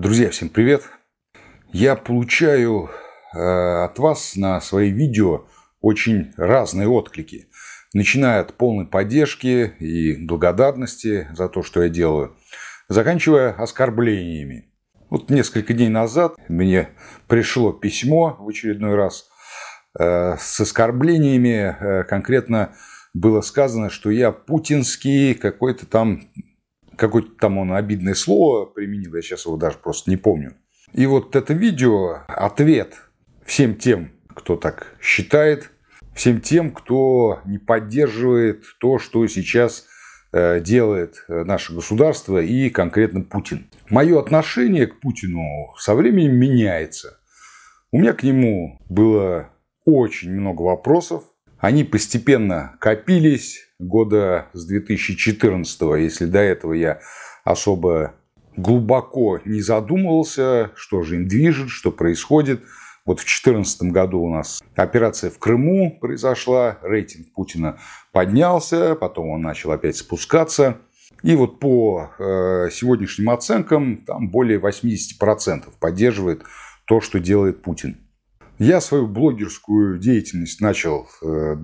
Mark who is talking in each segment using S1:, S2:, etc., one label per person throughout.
S1: Друзья, всем привет! Я получаю э, от вас на свои видео очень разные отклики. Начиная от полной поддержки и благодарности за то, что я делаю, заканчивая оскорблениями. Вот несколько дней назад мне пришло письмо в очередной раз э, с оскорблениями. Э, конкретно было сказано, что я путинский какой-то там какое-то там он обидное слово применил, я сейчас его даже просто не помню. И вот это видео – ответ всем тем, кто так считает, всем тем, кто не поддерживает то, что сейчас э, делает э, наше государство и конкретно Путин. Мое отношение к Путину со временем меняется. У меня к нему было очень много вопросов. Они постепенно копились, года с 2014, если до этого я особо глубоко не задумывался, что же им движет, что происходит. Вот в 2014 году у нас операция в Крыму произошла, рейтинг Путина поднялся, потом он начал опять спускаться. И вот по э, сегодняшним оценкам там более 80% поддерживает то, что делает Путин. Я свою блогерскую деятельность начал э,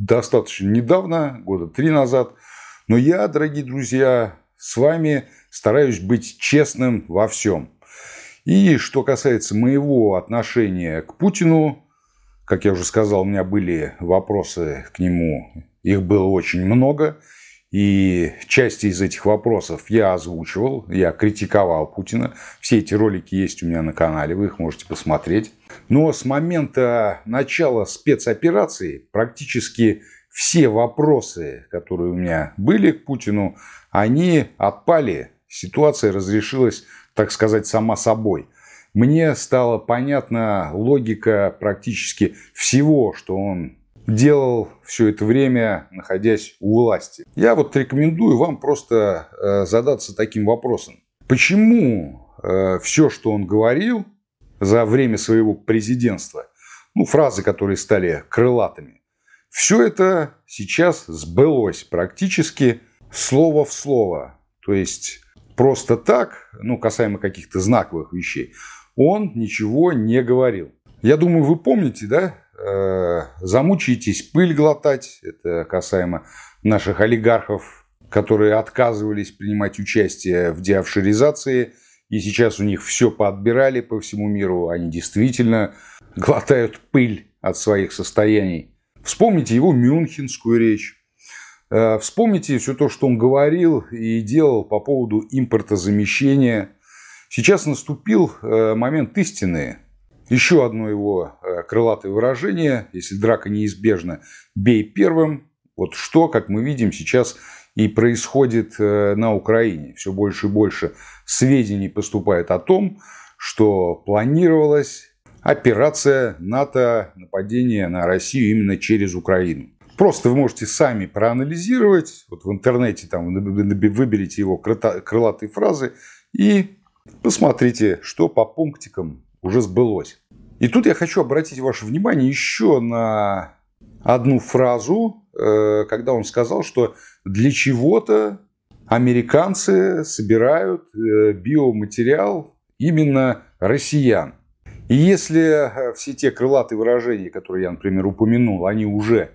S1: достаточно недавно, года три назад. Но я, дорогие друзья, с вами стараюсь быть честным во всем. И что касается моего отношения к Путину, как я уже сказал, у меня были вопросы к нему, их было очень много. И части из этих вопросов я озвучивал, я критиковал Путина. Все эти ролики есть у меня на канале, вы их можете посмотреть. Но с момента начала спецоперации практически все вопросы, которые у меня были к Путину, они отпали. Ситуация разрешилась, так сказать, сама собой. Мне стала понятна логика практически всего, что он делал все это время, находясь у власти. Я вот рекомендую вам просто э, задаться таким вопросом. Почему э, все, что он говорил, за время своего президентства. Ну, фразы, которые стали крылатыми. Все это сейчас сбылось практически слово в слово. То есть просто так, ну, касаемо каких-то знаковых вещей, он ничего не говорил. Я думаю, вы помните, да? Э, Замучитесь пыль глотать. Это касаемо наших олигархов, которые отказывались принимать участие в деофшеризации – и сейчас у них все поотбирали по всему миру. Они действительно глотают пыль от своих состояний. Вспомните его мюнхенскую речь. Э, вспомните все то, что он говорил и делал по поводу импортозамещения. Сейчас наступил э, момент истины. Еще одно его э, крылатое выражение, если драка неизбежна, бей первым. Вот что, как мы видим, сейчас и происходит э, на Украине. Все больше и больше сведений поступает о том, что планировалась операция НАТО нападения на Россию именно через Украину. Просто вы можете сами проанализировать, вот в интернете там выберите его крылатые фразы и посмотрите, что по пунктикам уже сбылось. И тут я хочу обратить ваше внимание еще на одну фразу, Э, когда он сказал, что для чего-то американцы собирают э, биоматериал именно россиян. И если э, все те крылатые выражения, которые я, например, упомянул, они уже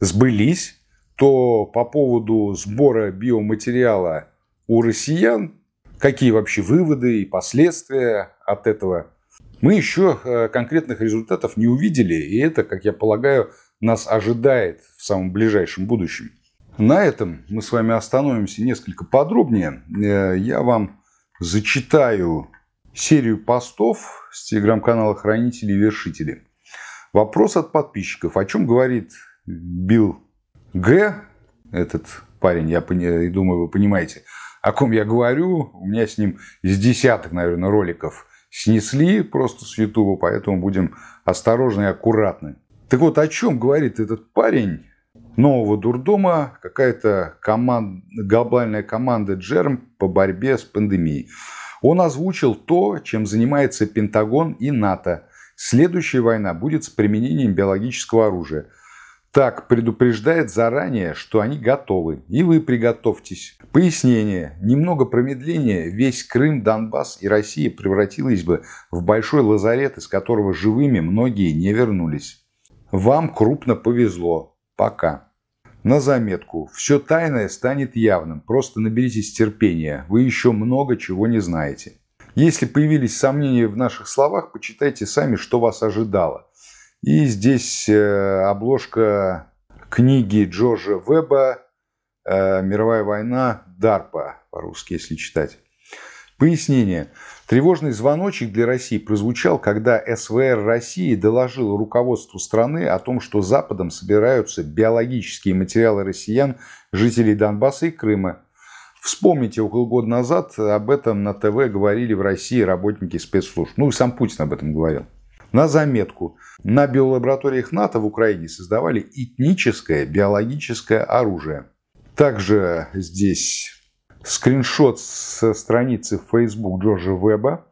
S1: сбылись, то по поводу сбора биоматериала у россиян, какие вообще выводы и последствия от этого, мы еще конкретных результатов не увидели. И это, как я полагаю, нас ожидает в самом ближайшем будущем. На этом мы с вами остановимся несколько подробнее. Э, я вам зачитаю серию постов с телеграм-канала «Хранители и вершители». Вопрос от подписчиков. О чем говорит Билл Г., этот парень, я думаю, вы понимаете, о ком я говорю. У меня с ним из десяток, наверное, роликов снесли просто с Ютуба, поэтому будем осторожны и аккуратны так вот, о чем говорит этот парень нового дурдома, какая-то команд... глобальная команда Джерм по борьбе с пандемией. Он озвучил то, чем занимается Пентагон и НАТО. Следующая война будет с применением биологического оружия. Так предупреждает заранее, что они готовы, и вы приготовьтесь. Пояснение. Немного промедления, весь Крым, Донбасс и Россия превратились бы в большой лазарет, из которого живыми многие не вернулись. Вам крупно повезло. Пока. На заметку. Все тайное станет явным. Просто наберитесь терпения. Вы еще много чего не знаете. Если появились сомнения в наших словах, почитайте сами, что вас ожидало. И здесь э, обложка книги Джорджа Веба э, «Мировая война. Дарпа» по-русски, если читать. Пояснение. Тревожный звоночек для России прозвучал, когда СВР России доложил руководству страны о том, что Западом собираются биологические материалы россиян, жителей Донбасса и Крыма. Вспомните, около года назад об этом на ТВ говорили в России работники спецслужб. Ну и сам Путин об этом говорил. На заметку, на биолабораториях НАТО в Украине создавали этническое биологическое оружие. Также здесь скриншот со страницы Facebook Джорджа Веба.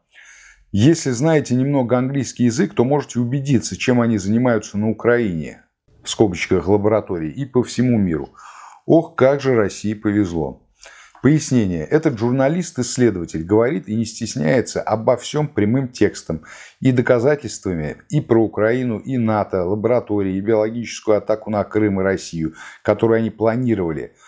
S1: Если знаете немного английский язык, то можете убедиться, чем они занимаются на Украине, в скобочках лаборатории, и по всему миру. Ох, как же России повезло. Пояснение. Этот журналист-исследователь говорит и не стесняется обо всем прямым текстом и доказательствами и про Украину, и НАТО, лаборатории, и биологическую атаку на Крым и Россию, которую они планировали –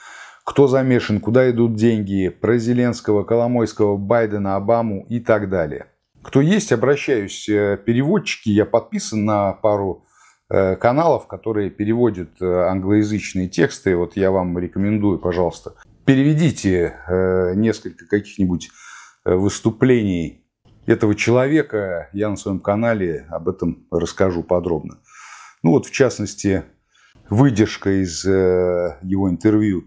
S1: кто замешан, куда идут деньги, про Зеленского, Коломойского, Байдена, Обаму и так далее. Кто есть, обращаюсь, э, переводчики, я подписан на пару э, каналов, которые переводят э, англоязычные тексты. Вот я вам рекомендую, пожалуйста, переведите несколько каких-нибудь выступлений этого человека. Я на своем канале об этом расскажу подробно. Ну вот, в частности, выдержка из его интервью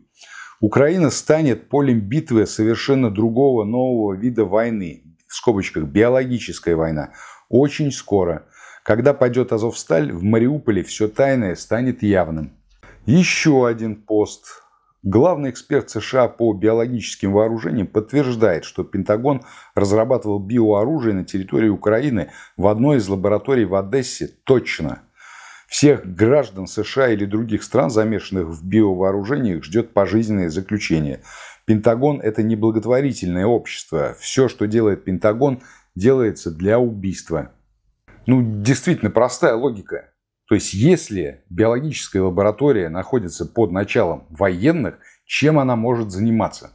S1: Украина станет полем битвы совершенно другого нового вида войны, в скобочках биологическая война, очень скоро. Когда пойдет Азовсталь, в Мариуполе все тайное станет явным. Еще один пост. Главный эксперт США по биологическим вооружениям подтверждает, что Пентагон разрабатывал биооружие на территории Украины в одной из лабораторий в Одессе точно – всех граждан США или других стран, замешанных в биовооружениях, ждет пожизненное заключение. Пентагон – это не благотворительное общество. Все, что делает Пентагон, делается для убийства. Ну, действительно, простая логика. То есть, если биологическая лаборатория находится под началом военных, чем она может заниматься?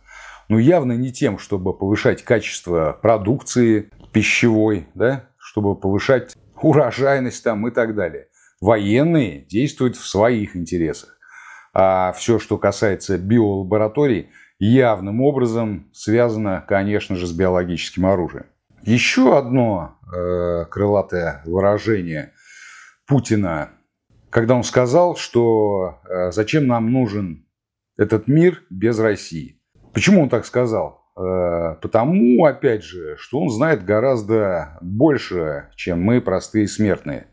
S1: Ну, явно не тем, чтобы повышать качество продукции пищевой, да? чтобы повышать урожайность там и так далее военные действуют в своих интересах. А все, что касается биолабораторий, явным образом связано, конечно же, с биологическим оружием. Еще одно э, крылатое выражение Путина, когда он сказал, что э, зачем нам нужен этот мир без России. Почему он так сказал? Э, потому, опять же, что он знает гораздо больше, чем мы, простые смертные.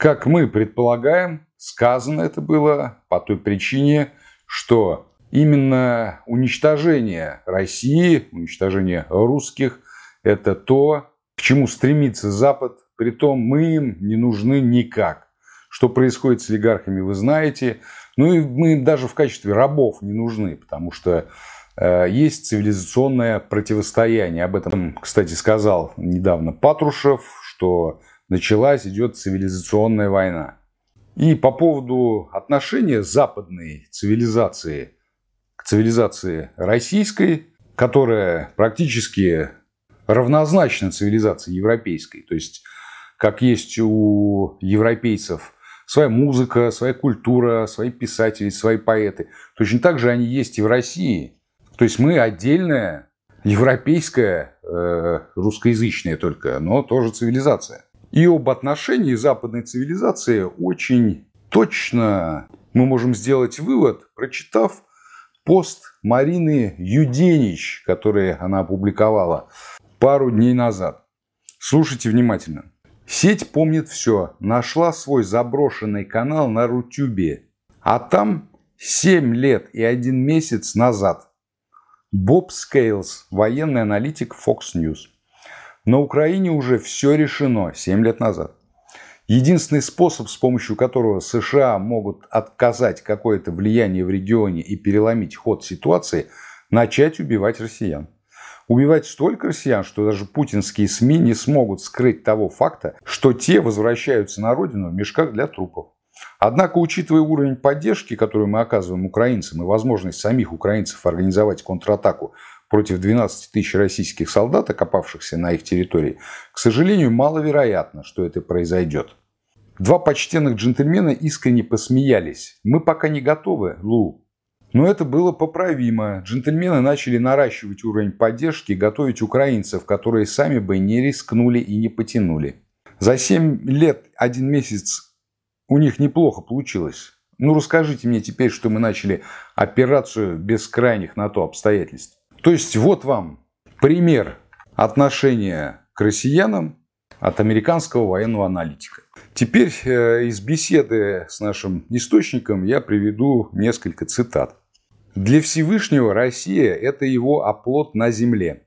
S1: Как мы предполагаем, сказано это было по той причине, что именно уничтожение России, уничтожение русских – это то, к чему стремится Запад, при том мы им не нужны никак. Что происходит с олигархами, вы знаете. Ну и мы даже в качестве рабов не нужны, потому что э, есть цивилизационное противостояние. Об этом, кстати, сказал недавно Патрушев, что началась, идет цивилизационная война. И по поводу отношения западной цивилизации к цивилизации российской, которая практически равнозначна цивилизации европейской. То есть, как есть у европейцев своя музыка, своя культура, свои писатели, свои поэты. Точно так же они есть и в России. То есть мы отдельная европейская, э, русскоязычная только, но тоже цивилизация. И об отношении западной цивилизации очень точно мы можем сделать вывод, прочитав пост Марины Юденич, который она опубликовала пару дней назад. Слушайте внимательно. Сеть помнит все. Нашла свой заброшенный канал на Рутюбе. А там 7 лет и 1 месяц назад. Боб Скейлс, военный аналитик Fox News. На Украине уже все решено 7 лет назад. Единственный способ, с помощью которого США могут отказать какое-то влияние в регионе и переломить ход ситуации – начать убивать россиян. Убивать столько россиян, что даже путинские СМИ не смогут скрыть того факта, что те возвращаются на родину в мешках для трупов. Однако, учитывая уровень поддержки, которую мы оказываем украинцам и возможность самих украинцев организовать контратаку, против 12 тысяч российских солдат, окопавшихся на их территории, к сожалению, маловероятно, что это произойдет. Два почтенных джентльмена искренне посмеялись. «Мы пока не готовы, Лу». Но это было поправимо. Джентльмены начали наращивать уровень поддержки готовить украинцев, которые сами бы не рискнули и не потянули. За 7 лет, один месяц у них неплохо получилось. Ну расскажите мне теперь, что мы начали операцию без крайних на то обстоятельств. То есть вот вам пример отношения к россиянам от американского военного аналитика. Теперь э, из беседы с нашим источником я приведу несколько цитат. Для Всевышнего Россия – это его оплот на земле.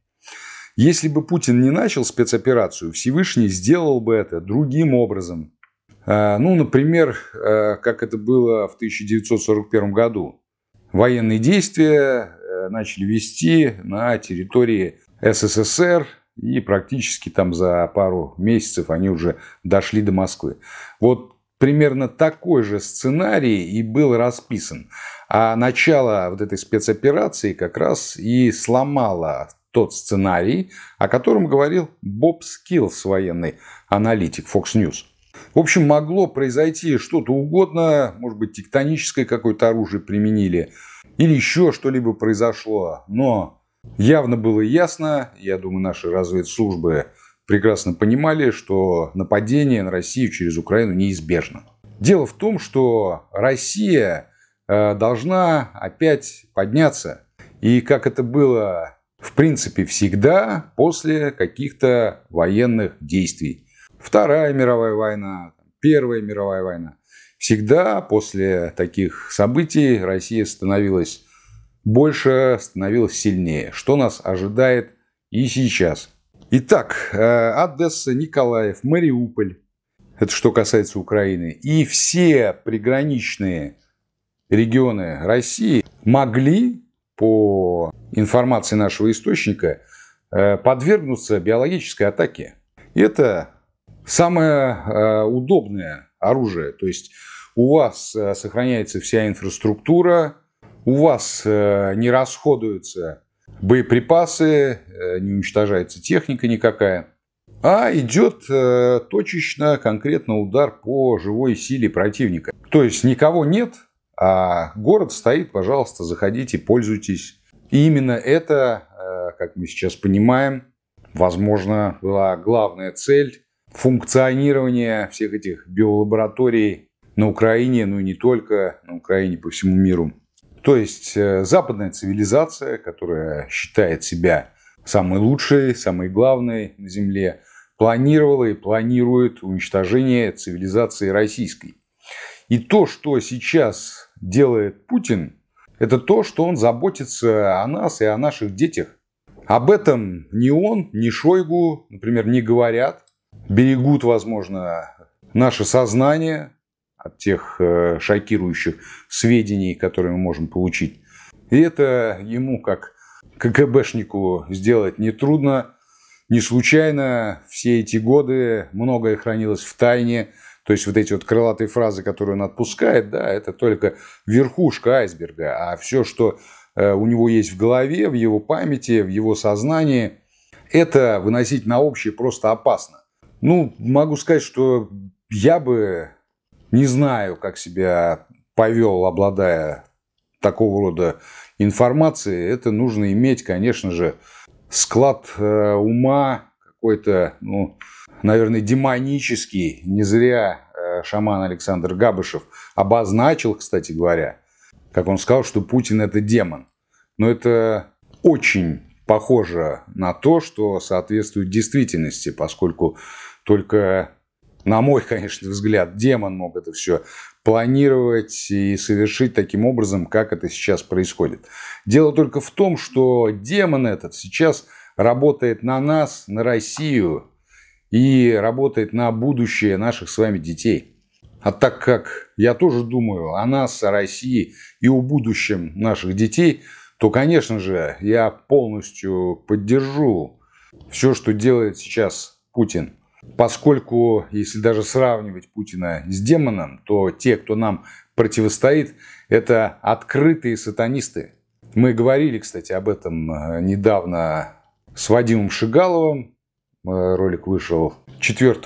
S1: Если бы Путин не начал спецоперацию, Всевышний сделал бы это другим образом. Э, ну, например, э, как это было в 1941 году. Военные действия, Э, начали вести на территории СССР, и практически там за пару месяцев они уже дошли до Москвы. Вот примерно такой же сценарий и был расписан. А начало вот этой спецоперации как раз и сломало тот сценарий, о котором говорил Боб Скиллс, военный аналитик Fox News. В общем, могло произойти что-то угодно, может быть, тектоническое какое-то оружие применили – или еще что-либо произошло. Но явно было ясно, я думаю, наши разведслужбы прекрасно понимали, что нападение на Россию через Украину неизбежно. Дело в том, что Россия э, должна опять подняться. И как это было, в принципе, всегда после каких-то военных действий. Вторая мировая война, Первая мировая война. Всегда после таких событий Россия становилась больше, становилась сильнее, что нас ожидает и сейчас. Итак, э, Одесса, Николаев, Мариуполь, это что касается Украины, и все приграничные регионы России могли, по информации нашего источника, э, подвергнуться биологической атаке. И Это самое э, удобное оружие. То есть у вас э, сохраняется вся инфраструктура, у вас э, не расходуются боеприпасы, э, не уничтожается техника никакая, а идет точечно, конкретно удар по живой силе противника. То есть никого нет, а город стоит, пожалуйста, заходите, пользуйтесь. И именно это, как мы сейчас понимаем, возможно, была главная цель функционирования всех этих биолабораторий на Украине, ну и не только на Украине, по всему миру. То есть э, западная цивилизация, которая считает себя самой лучшей, самой главной на Земле, планировала и планирует уничтожение цивилизации российской. И то, что сейчас делает Путин, это то, что он заботится о нас и о наших детях. Об этом ни он, ни Шойгу, например, не говорят. Берегут, возможно, наше сознание, от тех э, шокирующих сведений, которые мы можем получить. И это ему, как КГБшнику, сделать нетрудно. Не случайно все эти годы многое хранилось в тайне. То есть вот эти вот крылатые фразы, которые он отпускает, да, это только верхушка айсберга. А все, что э, у него есть в голове, в его памяти, в его сознании, это выносить на общее просто опасно. Ну, могу сказать, что я бы не знаю, как себя повел, обладая такого рода информацией. Это нужно иметь, конечно же, склад э, ума какой-то, ну, наверное, демонический. Не зря э, шаман Александр Габышев обозначил, кстати говоря, как он сказал, что Путин это демон. Но это очень похоже на то, что соответствует действительности, поскольку только на мой, конечно, взгляд, демон мог это все планировать и совершить таким образом, как это сейчас происходит. Дело только в том, что демон этот сейчас работает на нас, на Россию и работает на будущее наших с вами детей. А так как я тоже думаю о нас, о России и о будущем наших детей, то, конечно же, я полностью поддержу все, что делает сейчас Путин. Поскольку, если даже сравнивать Путина с демоном, то те, кто нам противостоит, это открытые сатанисты. Мы говорили, кстати, об этом э, недавно с Вадимом Шигаловым. Э, ролик вышел 4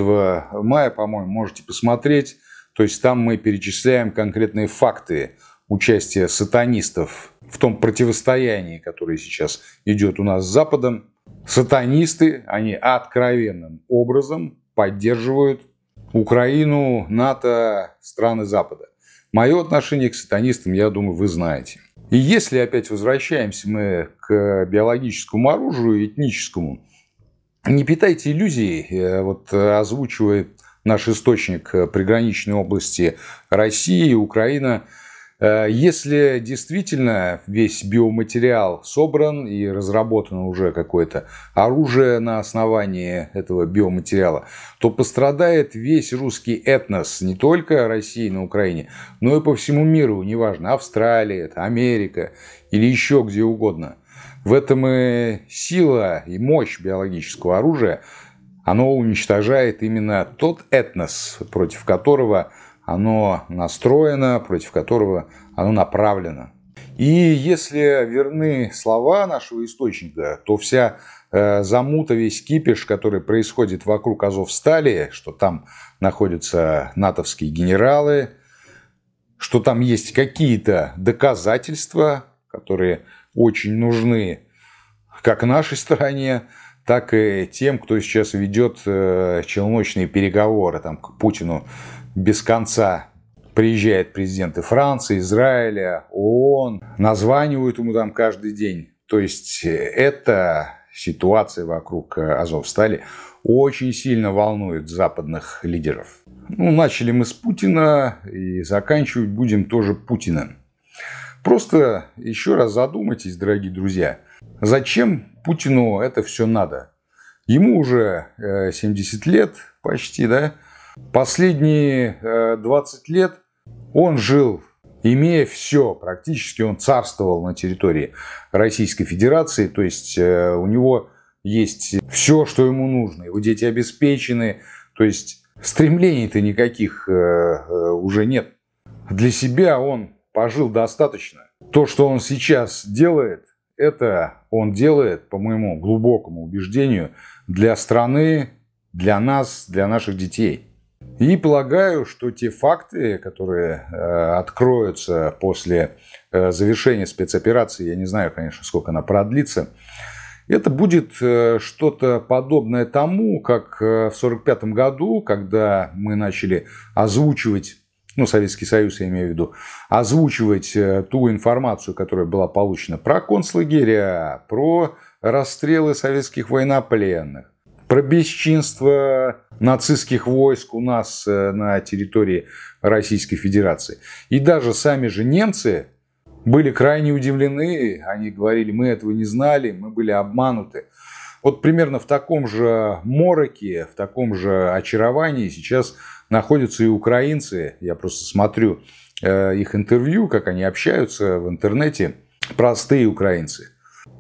S1: мая, по-моему, можете посмотреть. То есть там мы перечисляем конкретные факты участия сатанистов в том противостоянии, которое сейчас идет у нас с Западом. Сатанисты, они откровенным образом поддерживают Украину, НАТО, страны Запада. Мое отношение к сатанистам, я думаю, вы знаете. И если опять возвращаемся мы к биологическому оружию, этническому, не питайте иллюзий, э, вот э, озвучивает наш источник э, приграничной области России и Украина – Э, если действительно весь биоматериал собран и разработано уже какое-то оружие на основании этого биоматериала, то пострадает весь русский этнос, не только России на Украине, но и по всему миру, неважно, Австралия, это Америка или еще где угодно. В этом и сила и мощь биологического оружия, оно уничтожает именно тот этнос, против которого – оно настроено, против которого оно направлено. И если верны слова нашего источника, то вся э, замута, весь кипиш, который происходит вокруг Азовстали, что там находятся натовские генералы, что там есть какие-то доказательства, которые очень нужны как нашей стране, так и тем, кто сейчас ведет э, челночные переговоры там, к Путину без конца приезжают президенты Франции, Израиля, ООН, названивают ему там каждый день. То есть э, эта ситуация вокруг э, Азовстали очень сильно волнует западных лидеров. Ну, начали мы с Путина и заканчивать будем тоже Путиным. Просто еще раз задумайтесь, дорогие друзья, зачем Путину это все надо? Ему уже 70 э, лет почти, да? Последние 20 э, лет он жил, имея все, практически он царствовал на территории Российской Федерации, то есть э, у него есть все, что ему нужно, его дети обеспечены, то есть стремлений-то никаких э, уже нет. Для себя он пожил достаточно. То, что он сейчас делает, это он делает, по моему глубокому убеждению, для страны, для нас, для наших детей. И полагаю, что те факты, которые э, откроются после э, завершения спецоперации, я не знаю, конечно, сколько она продлится, это будет э, что-то подобное тому, как в 1945 году, когда мы начали озвучивать, ну, Советский Союз, я имею в виду, озвучивать ту информацию, которая была получена про концлагеря, про расстрелы советских военнопленных, про бесчинство нацистских войск у нас э, на территории Российской Федерации. И даже сами же немцы были крайне удивлены, они говорили, мы этого не знали, мы были обмануты. Вот примерно в таком же мороке, в таком же очаровании сейчас находятся и украинцы. Я просто смотрю э, их интервью, как они общаются в интернете, простые украинцы –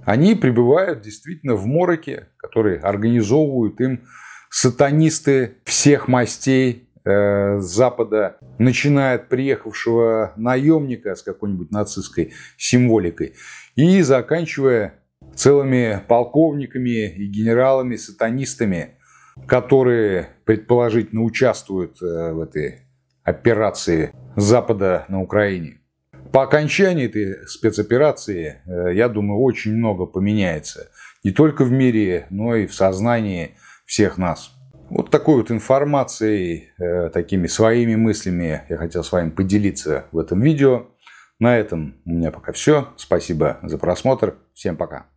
S1: они пребывают действительно в мороке, который организовывают им сатанисты всех мастей э, Запада, начиная от приехавшего наемника с какой-нибудь нацистской символикой и заканчивая целыми полковниками и генералами-сатанистами, которые предположительно участвуют э, в этой операции Запада на Украине. По окончании этой спецоперации, э, я думаю, очень много поменяется. Не только в мире, но и в сознании всех нас. Вот такой вот информацией, э, такими своими мыслями я хотел с вами поделиться в этом видео. На этом у меня пока все. Спасибо за просмотр. Всем пока.